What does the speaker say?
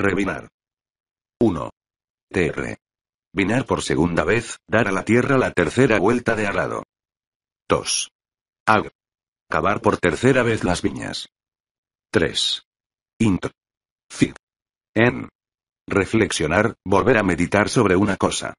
Revinar. 1. TR. Vinar por segunda vez, dar a la tierra la tercera vuelta de arado. 2. Ag. Cavar por tercera vez las viñas. 3. Int. Fin. En. Reflexionar, volver a meditar sobre una cosa.